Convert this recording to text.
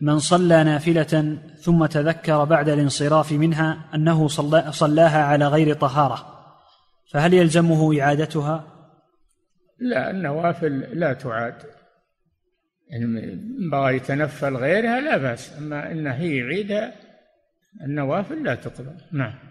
من صلى نافلة ثم تذكر بعد الانصراف منها أنه صلى صلاها على غير طهارة فهل يلزمه إعادتها؟ لا النوافل لا تعاد إن بغى يتنفل غيرها لا بأس أما أنه يعيدها النوافل لا تقبل نعم